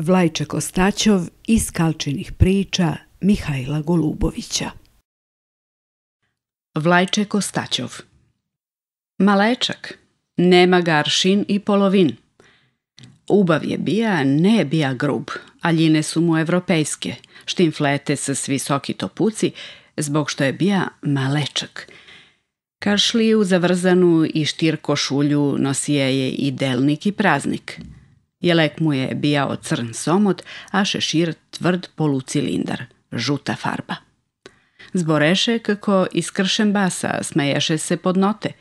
Vlajček Ostaćov iz Kalčinih priča Mihajla Golubovića. Vlajček Ostaćov Malečak, nema garšin i polovin. Ubav je bija, ne bija grub, aljine su mu evropejske, štimflete sa svi topuci, zbog što je bija malečak. Kašliju zavrzanu i štir košulju nosije je i delnik i praznik – Jelek mu je bijao crn somot, a šešir tvrd polucilindar, žuta farba. Zboreše kako iskršen basa smeješe se pod note.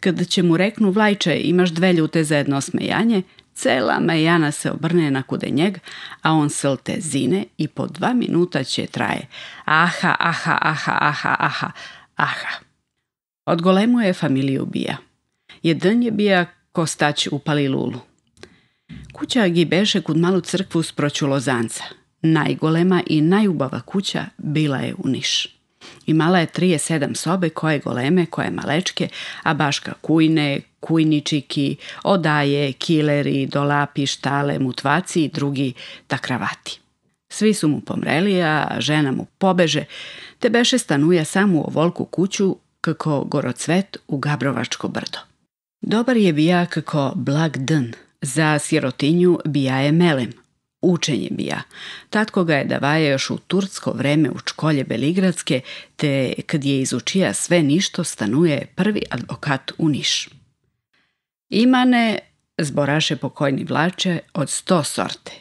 Kad će mu reknu vlajče imaš dve ljute za jedno smejanje, cela majana se obrne na kude njeg, a on slte zine i po dva minuta će traje. Aha, aha, aha, aha, aha, aha. Od golemu je familiju bija. Jedan je bija kostać upali lulu. Kuća gi beše kod malu crkvu sproću Lozanca. Najgolema i najubava kuća bila je u Niš. Imala je 37 sobe, koje goleme, koje malečke, a baška kujne, kujničiki, odaje, kileri, dolapi, štale, mutvaci i drugi takravati. Svi su mu pomreli, a žena mu pobeže, te beše stanuje samo u ovolku kuću kako gorocvet u Gabrovačko brdo. Dobar je bija kako blag dn, Za sirotinju bija je melem, učenje bija. Tatko ga je davaja još u tursko vreme u školje Beligradske, te kad je izučija sve ništo, stanuje prvi advokat u Niš. Imane zboraše pokojni vlače od sto sorte.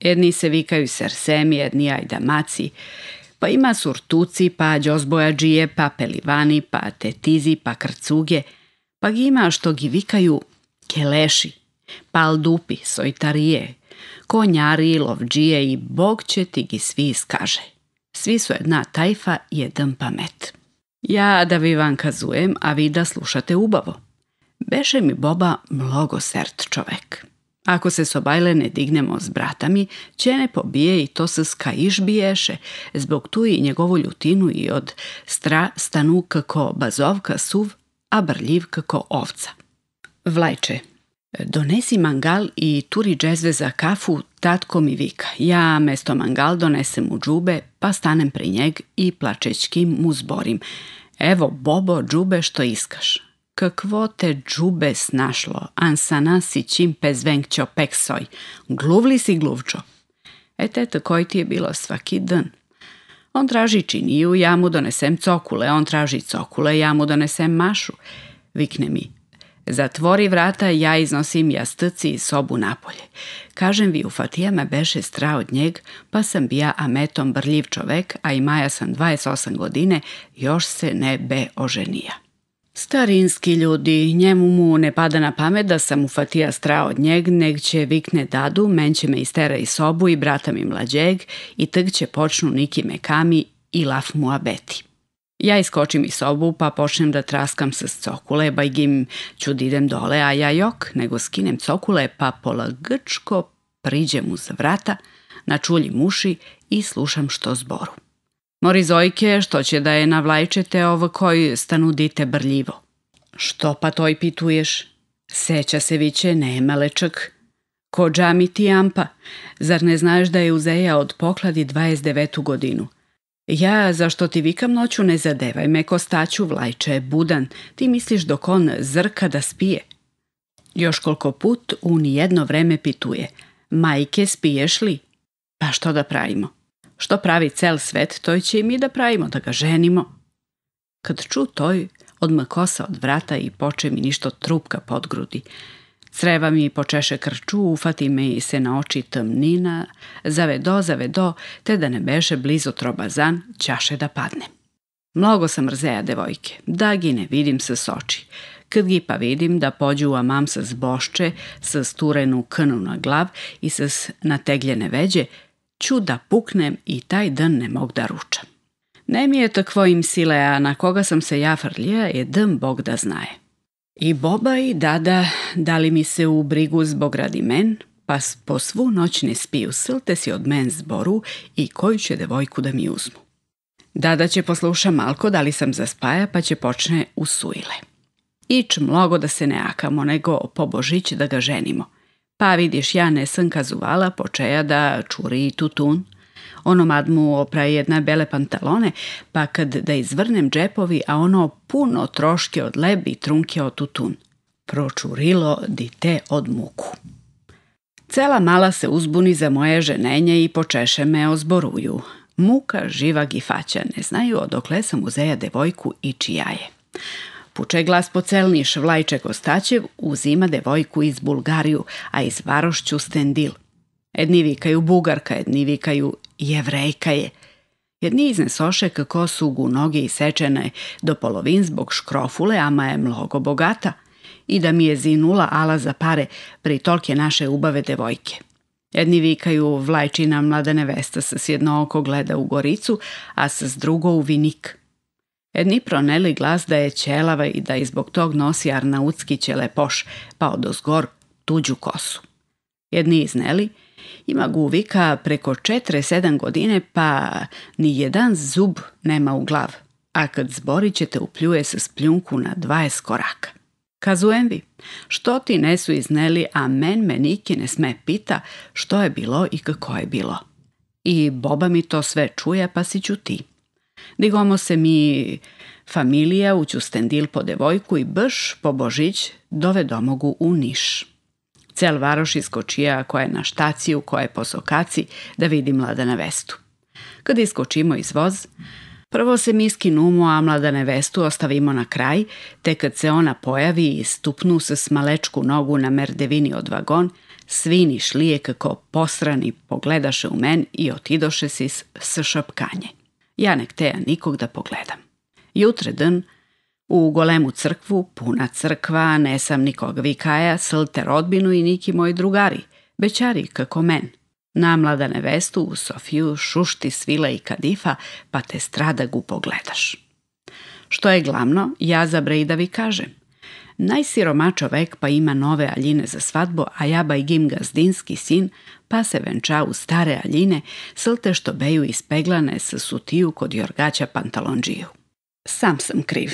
Jedni se vikaju sersemi, jedni ajdamaci, pa ima surtuci, pa đozbojađije, pa pelivani, pa tetizi, pa krcuge, pa gi ima što gi vikaju keleši, Paldupi, sojtarije, konjari, lovđije i bog će ti gi svi iskaže. Svi su jedna tajfa, jedan pamet. Ja da vi vam kazujem, a vi da slušate ubavo. Beše mi Boba mnogo sert čovek. Ako se sobajle ne dignemo s bratami, će ne pobije i to se skajiš biješe, zbog tu i njegovu ljutinu i od stra stanu kako bazovka suv, a brljiv kako ovca. Vlajče, Donesi mangal i turi džezve za kafu, tatko mi vika. Ja mesto mangal donesem u džube, pa stanem pri njeg i plačećki mu zborim. Evo, bobo, džube što iskaš. Kakvo te džube snašlo, ansana si čim pezvenkćo peksoj. Gluvli si gluvčo. E teta, koji ti je bilo svaki dan? On traži činiju, ja mu donesem cokule, on traži cokule, ja mu donesem mašu. Vikne mi, Zatvori vrata, ja iznosim jastrci i sobu napolje. Kažem vi, u Fatijama beše stra od njeg, pa sam bija Ametom brljiv čovek, a i Maja sam 28 godine, još se ne be oženija. Starinski ljudi, njemu mu ne pada na pamet da sam u Fatija stra od njeg, neg će vikne dadu, men će me istera iz sobu i brata mi mlađeg i tg će počnu nikime kami i laf mu abeti. Ja iskočim iz sobu pa počnem da traskam sa cokule, bajgim ću da idem dole, a ja jok, nego skinem cokule pa polagačko priđem uz vrata, načuljim uši i slušam što zboru. Morizojke, što će da je navlajčete ovo koji stanudite brljivo. Što pa toj pituješ? Seća se viće, nema lečak. Ko džami ti ampa? Zar ne znaš da je uzeja od pokladi 29. godinu? Ja, zašto ti vikam noću, ne zadevaj me, ko staću vlajče budan, ti misliš dok on zrka da spije. Još koliko put u nijedno vreme pituje, majke spiješ li? Pa što da pravimo? Što pravi cel svet, to će i mi da pravimo, da ga ženimo. Kad ču toj, odmah kosa od vrata i poče mi ništo trupka pod grudi. Sreva mi počeše krču, ufati me i se na oči temnina, zavedo, zavedo, te da ne beše blizu trobazan, ćaše da padne. Mnogo sam rzeja devojke, da gi ne vidim se s oči. Kad gi pa vidim da pođu u amam sa zbošče, sa sturenu knu na glav i sa nategljene veđe, ću da puknem i taj dan ne mog da ručam. Ne mi je takvo im sile, a na koga sam se ja frlija je dm Bog da znaje. I Boba i Dada dali mi se u brigu zbog radi men, pa po svu noć ne spiju, slte si od men zboru i koju će devojku da mi uzmu. Dada će posluša malko da li sam zaspaja, pa će počne u sujle. Ič mnogo da se ne akamo, nego pobožić da ga ženimo. Pa vidiš, ja ne sam kazuvala, počeja da čuri i tutun – Ono mad mu opraje jedne bele pantalone, pa kad da izvrnem džepovi, a ono puno troške od lebi i trunke od tutun. Pročurilo dite od muku. Cela mala se uzbuni za moje ženenje i počeše me ozboruju. Muka, živag i faća ne znaju odokle sam uzeja devojku i čija je. Puče glas po celniš, Vlajček Ostaćev uzima devojku iz Bulgariju, a iz Varošću Stendil. Edni vikaju Bugarka, edni vikaju jevrejka je. Jedni iznesoše kako su gu noge isečene do polovin zbog škrofule, ama je mnogo bogata i da mi je zinula ala za pare pri tolke naše ubave devojke. Jedni vikaju vlajčina mlada nevesta sa s oko gleda u goricu, a sa s drugo u vinik. Jedni proneli glas da je ćelava i da izbog tog nosi arnautski ćelepoš, pa odozgor tuđu kosu. Jedni izneli Ima guvika preko 47 godine pa ni jedan zub nema u glav, a kad zborit ćete upljuje se spljunku na 20 koraka. Kazujem vi, što ti ne su izneli, a men me niki ne sme pita što je bilo i kako je bilo. I Boba mi to sve čuje, pa si ću ti. Digomo se mi familija u Ćustendil po devojku i baš po Božić dovedomogu u Niš cel varoš iz Kočija koja je na štaciju, koja je po sokaci, da vidi Mladana Vestu. Kada iskočimo iz voz, prvo se mi skinumo, a Mladane Vestu ostavimo na kraj, te kad se ona pojavi i stupnu se smalečku nogu na merdevini od vagon, svini ni šlije kako posrani pogledaše u men i otidoše se s, šapkanje. Ja nek teja nikog da pogledam. Jutre dan, U golemu crkvu, puna crkva, ne sam nikog vikaja, slte rodbinu i niki moji drugari, bećari kako men. Namlada nevestu u Sofiju šušti svila i kadifa, pa te stradagu pogledaš. Što je glavno, ja za Brejdavi kažem. Najsiroma čovek pa ima nove aljine za svadbo, a ja bajgim gazdinski sin, pa se venča u stare aljine, slte što beju ispeglane sa sutiju kod jorgaća pantalonđiju. Sam sam kriv.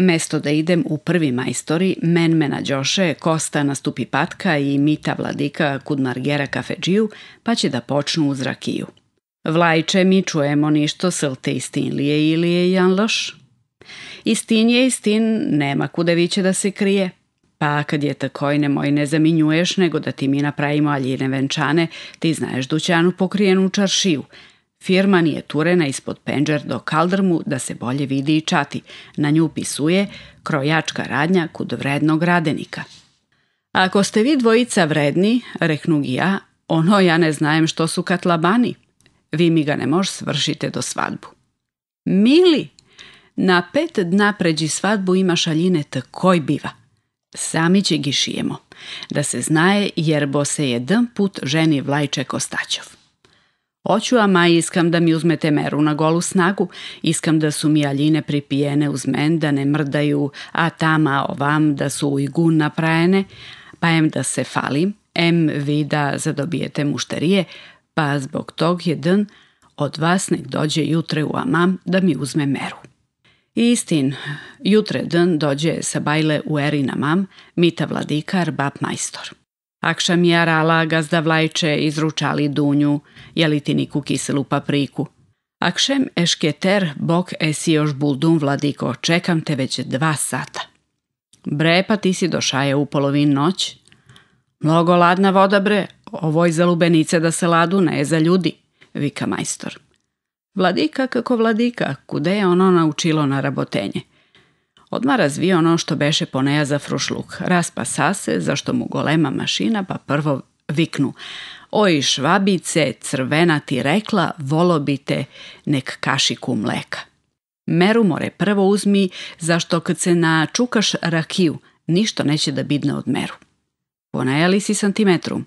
Mesto da idem u prvi majstori, men mena Đoše, Kosta nastupi patka i mita vladika kud margera kafeđiju, pa će da počnu uz rakiju. Vlajče mi čujemo ništo slte istin lije ili je jan loš. Istin je istin, nema kudeviće da se krije. Pa kad je takojne moj ne zaminjuješ nego da ti mi napravimo aljine venčane, ti znaješ dućanu pokrijenu čaršiju – Firman je turena ispod penđer do kaldrmu da se bolje vidi i čati. Na nju pisuje krojačka radnja kod vrednog radenika. Ako ste vi dvojica vredni, reknu gi ja, ono ja ne znajem što su katlabani. Vi mi ga ne mož svršite do svadbu. Mili, na pet dna pređi svadbu ima šaljine takoj biva. Sami će gi šijemo. Da se znaje jer bo se jedan put ženi Vlajček Ostaćov. Oću, ama, iskam da mi uzmete meru na golu snagu, iskam da su mi aljine pripijene uz men, da ne mrdaju, a tama ovam da su u igun napravene, pa em da se falim, em vi da zadobijete mušterije, pa zbog tog jedan od vas nek dođe jutre u amam da mi uzme meru. Istin, jutre dan dođe sa bajle u Erina mam, mita vladikar, bab majstor. Akšam i Arala gazda Vlajče izručali Dunju, jelitiniku kiselu papriku. Akšem ešketer bok esi još buldum vladiko, čekam te već dva sata. Bre, pa ti si došaje u polovin noć. Mnogo ladna voda bre, ovoj za lubenice da se ladu ne je za ljudi, vika majstor. Vladika kako vladika, kude je ono naučilo na rabotenje – Odmah razvio ono što beše poneja za frušluk. Raspa sase, zašto mu golema mašina, pa prvo viknu. Oj švabice, crvena ti rekla, volo bi te nek kašiku mleka. Meru more prvo uzmi, zašto kad se načukaš rakiju, ništa neće da bidne od meru. Ponajali si santimetru.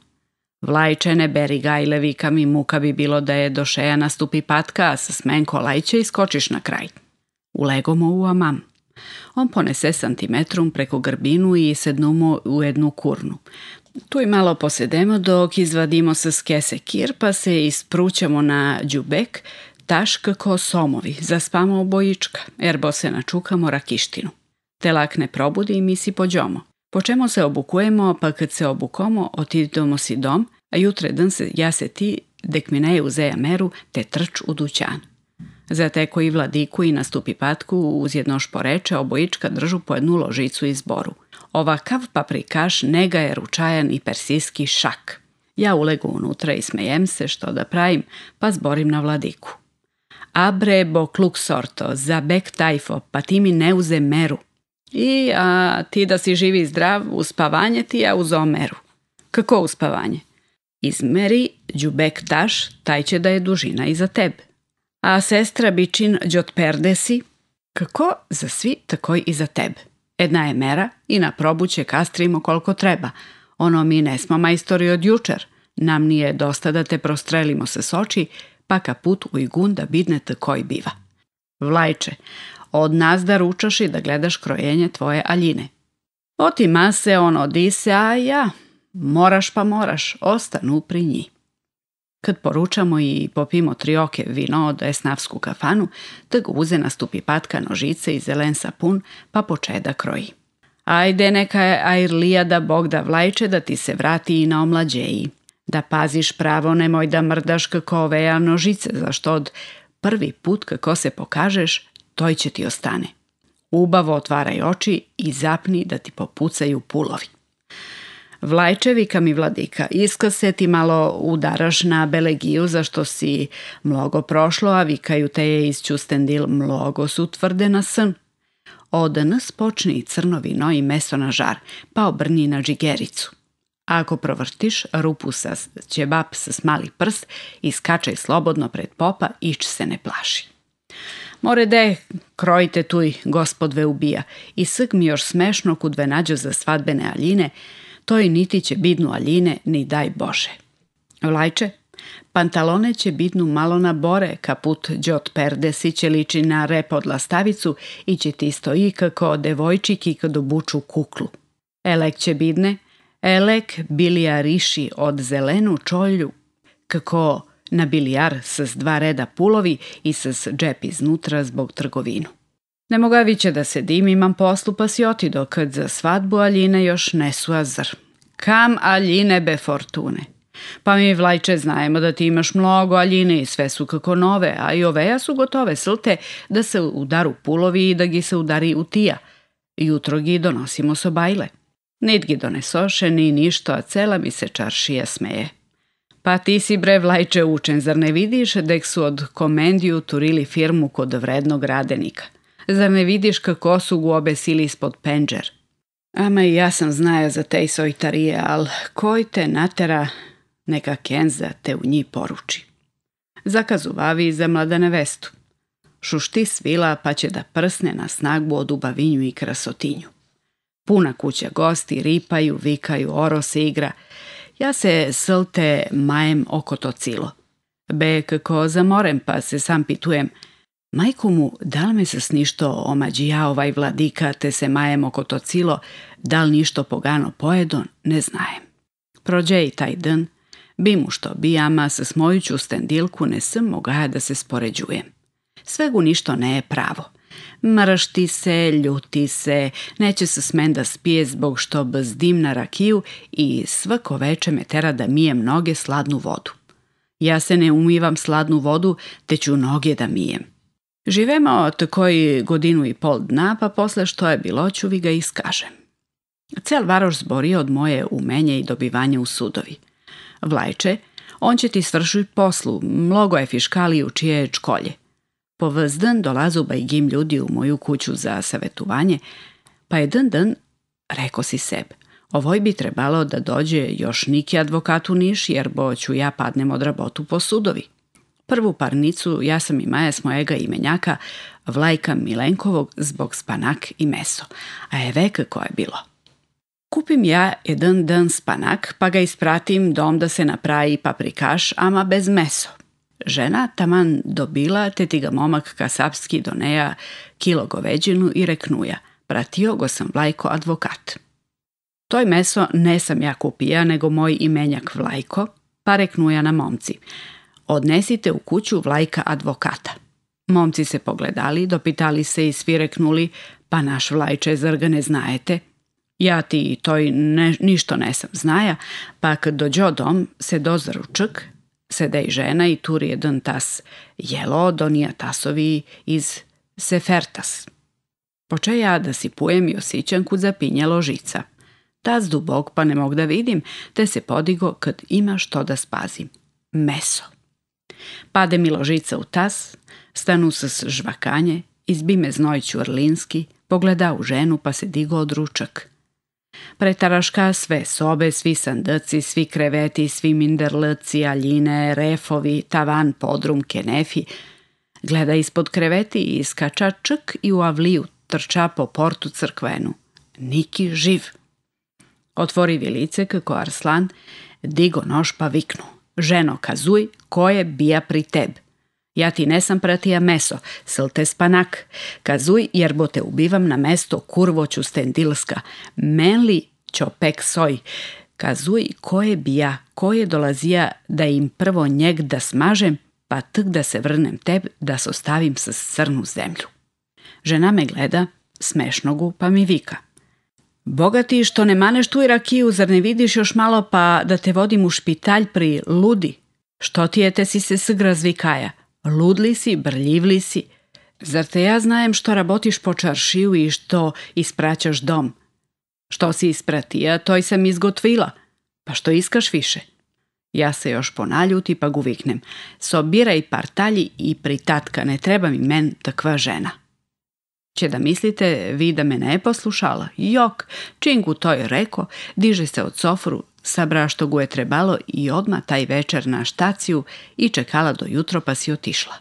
Vlajčene, beri gajle, gajlevi, mi muka bi bilo da je do šeja nastupi patka, a sa smenko lajće iskočiš na kraj. Ulego mu u amam. On ponese santimetrum preko grbinu i sednumo u jednu kurnu. Tu i malo posedemo dok izvadimo se s kese kir pa se isprućamo na džubek, tašk ko somovi, zaspamo u bojička, erbo se načukamo rakištinu. Telak ne probudi i mi si pođomo. Po čemu se obukujemo, pa kad se obukomo, otidomo si dom, a jutre dan se ja se ti, dek mi ne uzeja meru, te trč u dućan. Zateko i vladiku i nastupi patku uz jedno šporeče obojička držu po jednu ložicu i zboru. Ovakav paprikaš nega je ručajan i persijski šak. Ja ulegu unutra i smejem se što da pravim, pa zborim na vladiku. Abre bo kluk sorto, za bek tajfo, pa ti mi ne uze meru. I a, ti da si živi i zdrav, uspavanje ti ja uzo meru. Kako uspavanje? Izmeri džubek taš, taj će da je dužina iza tebe a sestra bičin Đotperdesi, kako za svi, tako i za tebe. Jedna je mera i na probu će kastrimo koliko treba. Ono mi ne smo majstori od jučer. Nam nije dosta da te prostrelimo se soči, pa kaput u igun da bidnete koji biva. Vlajče, od nas da ručaš i da gledaš krojenje tvoje aljine. Otima se on odise, a ja, moraš pa moraš, ostanu pri njih. Kad poručamo i popimo tri oke vino od esnavsku kafanu, te uze nastupi patka nožice i zelen sapun, pa počeda kroji. Ajde neka je Airlija da Bog da vlajče da ti se vrati i na omlađeji. Da paziš pravo, nemoj da mrdaš kako oveja nožice, zašto od prvi put kako se pokažeš, toj će ti ostane. Ubavo otvaraj oči i zapni da ti popucaju pulovi. Vlajčevika mi vladika, iska se ti malo udaraš na Belegiju zašto si mnogo prošlo, a vikaju te je iz Ćustendil mnogo su tvrde na sn. Od nas počni crno vino i meso na žar, pa obrni na džigericu. Ako provrtiš rupu sa ćebap sa smali prst, iskačaj slobodno pred popa, ić se ne plaši. More de, krojite tuj, gospod ve ubija. I sg mi još smešno kudve nađo za svadbene aljine, To i niti će bidnu aljine, ni daj Bože. Vlajče, Pantalone će bidnu malo na bore, kaput đot perdesi će liči na rep od lastavicu i će ti sto i kako devojčik i kad obuču kuklu. Elek će bidne, elek bilija riši od zelenu čolju, kako na bilijar s dva reda pulovi i s džep iznutra zbog trgovinu. Ne moga viće da se dim, imam poslu pa si otido, kad za svadbu Aljine još nesu azr. Kam Aljine be fortune? Pa mi vlajče znajemo da ti imaš mnogo aljine i sve su kako nove, a i oveja su gotove slte da se udaru pulovi i da gi se udari utija. Jutro gi donosimo sobajle. Nit gi donesoše ni ništa, a cela mi se čaršija smeje. Pa ti si bre vlajče učen, zar ne vidiš dek su od komendiju turili firmu kod vrednog radenika? Zar ne vidiš kako su gu obesili ispod penđer? Ama i ja sam znaja za te sojtarije, al koj te natera, neka Kenza da te u njih poruči. Zakazu vavi za mlada vestu. Šušti svila pa će da prsne na snagu od ubavinju i krasotinju. Puna kuća gosti ripaju, vikaju, oro se igra. Ja se slte majem oko to cilo. Bek ko zamorem pa se sam pitujem – Majko mu, dal me se sništo omađi ja ovaj vladika, te se majem oko to cilo, dal ništo pogano pojedon, ne znajem. Prođe i taj dan, bi mu što bijama, se smojuću stendilku ne sam moga da se spoređujem. Svegu ništo ne je pravo. Mršti se, ljuti se, neće se smen da spije zbog što bzdim na rakiju i svako veče me tera da mijem noge sladnu vodu. Ja se ne umivam sladnu vodu, te ću noge da mijem. Živemo od koji godinu i pol dna, pa posle što je bilo ću vi ga iskažem. Cel varoš zbori od moje umenje i dobivanje u sudovi. Vlajče, on će ti svršiti poslu, mnogo je fiškali u čije je čkolje. Po vzdan dolazu bajgim ljudi u moju kuću za savetovanje, pa je dan dan reko si seb. Ovoj bi trebalo da dođe još niki advokat u Niš, jer bo ću ja padnem od rabotu po sudovi. Prvu parnicu ja sam i Maja s mojega imenjaka Vlajka Milenkovog zbog spanak i meso. A je veka koje je bilo. Kupim ja jedan dan spanak, pa ga ispratim dom da se napravi paprikaš, ama bez meso. Žena taman dobila, te ti ga momak kasapski doneja kilo goveđinu i reknuja. Pratio go sam Vlajko advokat. Toj meso ne sam ja kupija, nego moj imenjak Vlajko, pa reknuja na momci odnesite u kuću vlajka advokata. Momci se pogledali, dopitali se i svireknuli, pa naš vlajče, zar ne znajete? Ja ti i ne, ništa ne sam znaja, pa kad dođo dom, se dozar učak, sede i žena i turi jedan tas jelo, donija tasovi iz sefertas. Poče ja da sipujem i osjećam kud zapinjalo žica. Tas dubok pa ne mog da vidim, te se podigo kad ima što da spazim. Meso. Pade mi ložica u tas, stanu se žvakanje, izbi me znojić Orlinski, pogleda u ženu pa se digo od ručak. Pretaraška sve sobe, svi sandaci, svi kreveti, svi minderlci, aljine, refovi, tavan, podrum, kenefi. Gleda ispod kreveti i iskača čk i u avliju trča po portu crkvenu. Niki živ. Otvori vilice kako Arslan, digo nož pa viknu. Ženo, kazuj, koje bija pri teb? Ja ti ne sam pratija meso, sil te spanak. Kazuj, jer bo te ubivam na mesto kurvoću stendilska. Meli čopek soj. Kazuj, koje bija, koje dolazija da im prvo njeg da smažem, pa tk da se vrnem teb da se ostavim sa crnu zemlju. Žena me gleda, smešno gu, pa mi vika – Bogati što ne maneš tu i rakiju, zar ne vidiš još malo pa da te vodim u špitalj pri ludi? Što ti je te si se sgra zvikaja? Ludli si, brljivli si. Zar te ja znajem što rabotiš po čaršiju i što ispraćaš dom? Što si ispratija, toj sam izgotvila. Pa što iskaš više? Ja se još ponaljuti pa guviknem. Sobiraj partalji i pritatka, ne treba mi men takva žena. Če da mislite vi da me ne poslušala. Jok, Činku to je reko, diže se od sofru, sabra što gu je trebalo i odma taj večer na štaciju i čekala do jutro pa si otišla.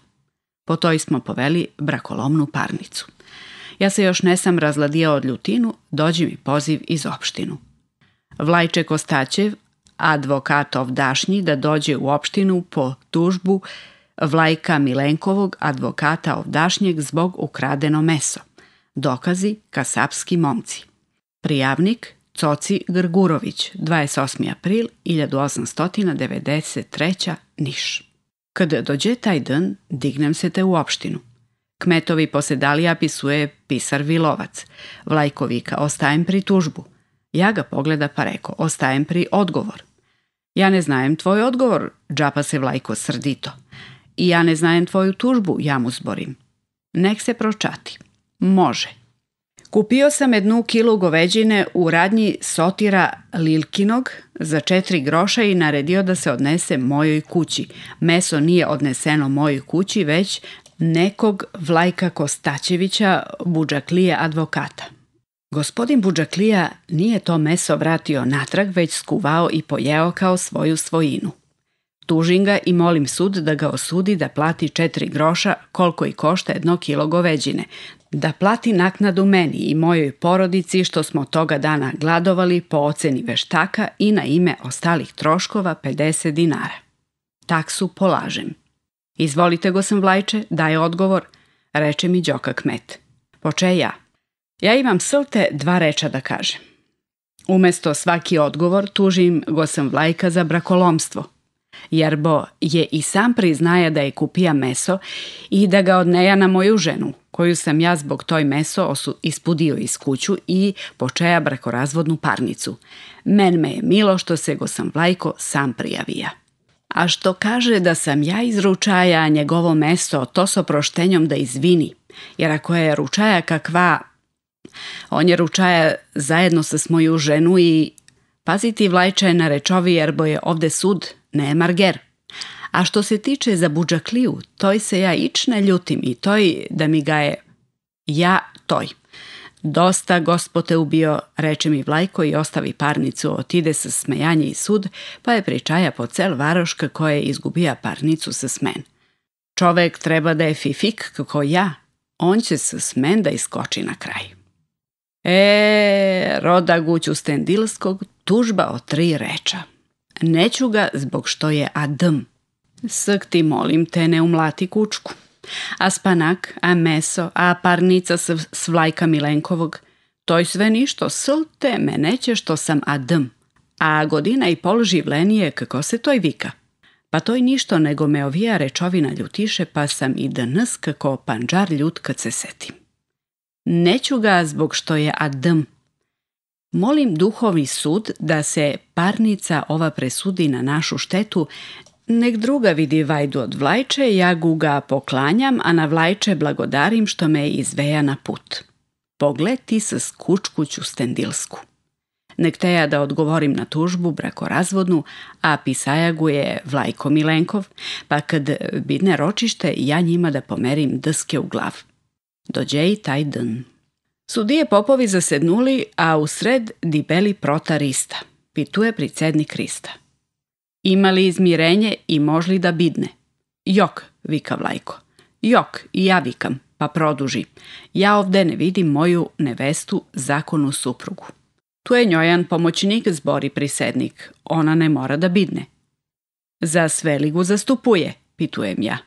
Po toj smo poveli brakolomnu parnicu. Ja se još nesam razladija od ljutinu, dođi mi poziv iz opštinu. Vlajče Kostaćev, advokat ovdašnji, da dođe u opštinu po tužbu Vlajka Milenkovog, advokata ovdašnjeg zbog ukradeno meso. Dokazi kasapski momci. Prijavnik Coci Grgurović, 28. april 1893. Niš. Kad dođe taj dan, dignem se te u opštinu. Kmetovi posedali pisuje pisar Vilovac. Vlajko vika, ostajem pri tužbu. Ja ga pogleda pa reko, ostajem pri odgovor. Ja ne znajem tvoj odgovor, džapa se Vlajko srdito. I ja ne znajem tvoju tužbu, ja mu zborim. Nek se pročati. Može. Kupio sam jednu kilu goveđine u radnji Sotira Lilkinog za četiri groša i naredio da se odnese mojoj kući. Meso nije odneseno mojoj kući, već nekog Vlajka Kostaćevića, Buđaklija advokata. Gospodin Buđaklija nije to meso vratio natrag, već skuvao i pojeo kao svoju svojinu. Tužim ga i molim sud da ga osudi da plati 4 groša koliko i košta jedno kilo goveđine, da plati naknadu meni i mojoj porodici što smo toga dana gladovali po oceni veštaka i na ime ostalih troškova 50 dinara. Taksu polažem. Izvolite go sam vlajče, daje odgovor, reče mi Đoka Kmet. Poče ja. Ja imam slte dva reča da kažem. Umesto svaki odgovor tužim Gosan Vlajka za brakolomstvo, Jerbo je i sam priznaje da je kupija meso i da ga odneja na moju ženu, koju sam ja zbog toj meso osu, ispudio iz kuću i počeja brakorazvodnu parnicu. Men me je milo što se go sam Vlajko sam prijavija. A što kaže da sam ja iz ručaja njegovo meso, to s oproštenjom da izvini. Jer ako je ručaja kakva, on je ručaja zajedno sa svoju ženu i paziti Vlajče na rečovi jerbo je ovde sud ne marger. A što se tiče za budžakliju, toj se ja ične ljutim i toj da mi ga je ja toj. Dosta gospote ubio, reče mi Vlajko i ostavi parnicu, otide sa smejanje i sud, pa je pričaja po cel varoška koja je izgubija parnicu sa smen. Čovek treba da je fifik kako ja, on će sa smen da iskoči na kraj. E, roda guću Stendilskog, tužba o tri reča. Neću ga zbog što je adm. Sk ti molim te ne umlati kučku. A spanak, a meso, a parnica s, s vlajka Milenkovog. To je sve ništo, te me neće što sam adm. A godina i pol življenije, kako se toj vika. Pa to je ništo nego me ovija rečovina ljutiše, pa sam i danas kako panđar ljut kad se setim. Neću ga zbog što je adm. Molim duhovni sud da se parnica ova presudi na našu štetu, nek druga vidi vajdu od vlajče, ja guga poklanjam, a na vlajče blagodarim što me izveja na put. Pogled ti se skučkuću stendilsku. Nek te ja da odgovorim na tužbu brakorazvodnu, a pisajagu je Vlajko Milenkov, pa kad bidne ročište ja njima da pomerim dske u glav. Dođe i taj dn. Sudije popovi zasednuli, a u sred dibeli prota rista. Pituje pricednik rista. Ima li izmirenje i možli da bidne? Jok, vika Vlajko. Jok, i ja vikam, pa produži. Ja ovde ne vidim moju nevestu zakonu suprugu. Tu je njojan pomoćnik zbori prisednik. Ona ne mora da bidne. Za sve ligu zastupuje, pitujem ja.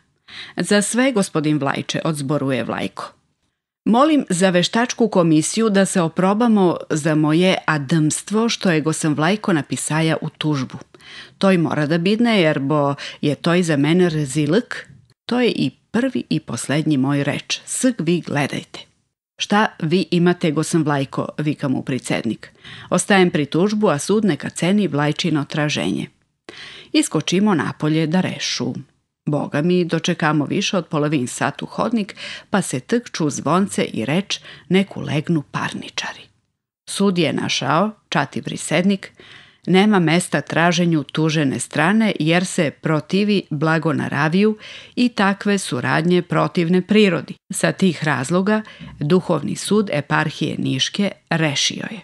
Za sve, gospodin Vlajče, odzboruje Vlajko. Molim za veštačku komisiju da se oprobamo za moje adamstvo što je Gosan Vlajko napisaja u tužbu. To i mora da bidne jer bo je to i za mene rezilk. To je i prvi i poslednji moj reč. Sg vi gledajte. Šta vi imate, Gosan Vlajko, vika mu pricednik. Ostajem pri tužbu, a sud neka ceni Vlajčino traženje. Iskočimo napolje da rešu. Boga mi dočekamo više od polovin sat u hodnik, pa se ču zvonce i reč neku legnu parničari. Sud je našao, čati brisednik, nema mesta traženju tužene strane jer se protivi blagonaraviju i takve su radnje protivne prirodi. Sa tih razloga Duhovni sud eparhije Niške rešio je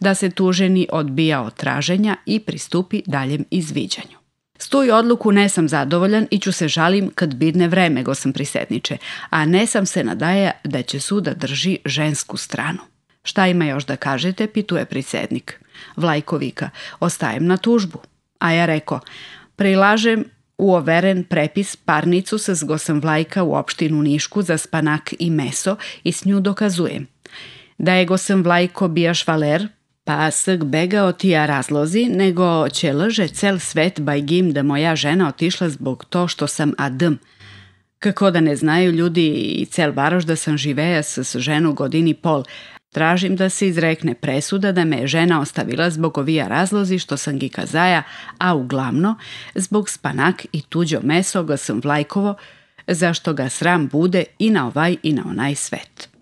da se tuženi odbija od traženja i pristupi daljem izviđanju. S tu odluku ne sam zadovoljan i ću se žalim kad bidne vreme, go sam prisetniče, a ne sam se nadaja da će suda da drži žensku stranu. Šta ima još da kažete, pituje prisednik. Vlajkovika, ostajem na tužbu. A ja reko, prilažem u overen prepis parnicu sa zgosem Vlajka u opštinu Nišku za spanak i meso i s nju dokazujem da je gosem Vlajko Bijaš Valer Pa sg begao ti razlozi, nego će lže cel svet gim da moja žena otišla zbog to što sam adm. Kako da ne znaju ljudi i cel varoš da sam živeja s, s ženu godini pol. Tražim da se izrekne presuda da me je žena ostavila zbog ovija razlozi što sam gi kazaja, a uglavno zbog spanak i tuđo meso ga sam vlajkovo, zašto ga sram bude i na ovaj i na onaj svet.